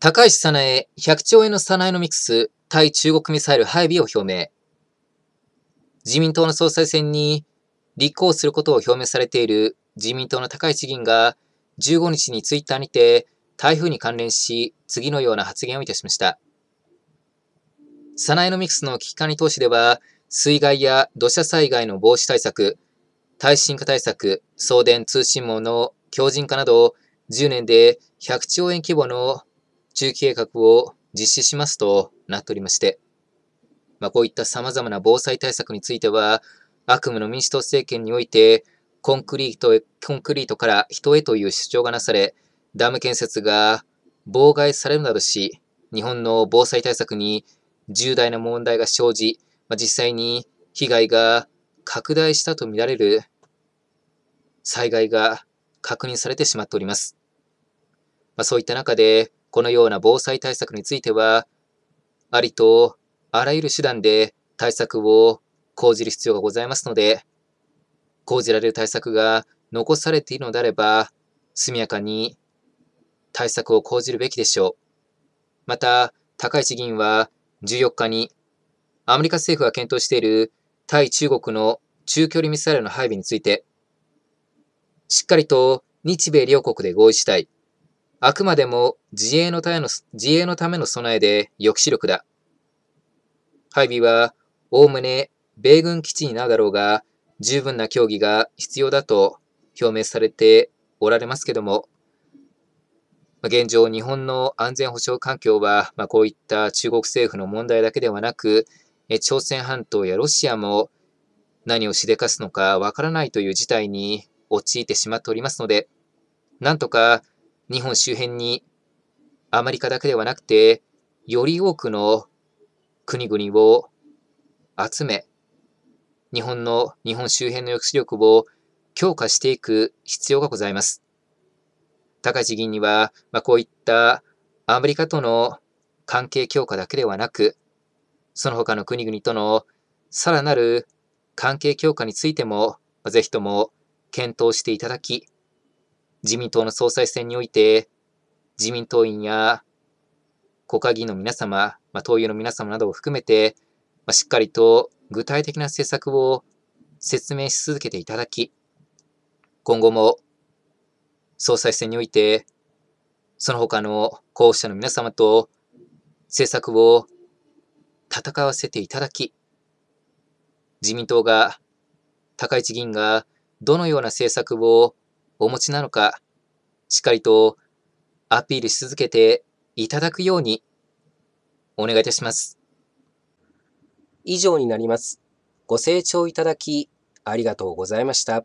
高橋早苗100兆円のサナエノミクス対中国ミサイル配備を表明。自民党の総裁選に立候補することを表明されている自民党の高市議員が15日にツイッターにて台風に関連し次のような発言をいたしました。サナエノミクスの危機管理投資では水害や土砂災害の防止対策、耐震化対策、送電通信網の強靭化など10年で100兆円規模の中期計画を実施しますとなっておりまして、まあ、こういった様々な防災対策については、悪夢の民主党政権において、コンクリートコンクリートから人へという主張がなされ、ダム建設が妨害されるなどし、日本の防災対策に重大な問題が生じ、まあ、実際に被害が拡大したとみられる災害が確認されてしまっております。まあ、そういった中で、このような防災対策については、ありとあらゆる手段で対策を講じる必要がございますので、講じられる対策が残されているのであれば、速やかに対策を講じるべきでしょう。また、高市議員は14日に、アメリカ政府が検討している対中国の中距離ミサイルの配備について、しっかりと日米両国で合意したい。あくまでも自衛のための自衛のための備えで抑止力だ。配備は、おおむね米軍基地になるだろうが、十分な協議が必要だと表明されておられますけども、現状、日本の安全保障環境は、まあ、こういった中国政府の問題だけではなく、朝鮮半島やロシアも何をしでかすのかわからないという事態に陥ってしまっておりますので、なんとか日本周辺にアメリカだけではなくて、より多くの国々を集め、日本の、日本周辺の抑止力を強化していく必要がございます。高市議員には、まあ、こういったアメリカとの関係強化だけではなく、その他の国々とのさらなる関係強化についても、ぜひとも検討していただき、自民党の総裁選において、自民党員や国会議員の皆様、まあ、党友の皆様などを含めて、まあ、しっかりと具体的な政策を説明し続けていただき、今後も総裁選において、その他の候補者の皆様と政策を戦わせていただき、自民党が、高市議員がどのような政策をお持ちなのか、しっかりとアピールし続けていただくようにお願いいたします。以上になります。ご清聴いただきありがとうございました。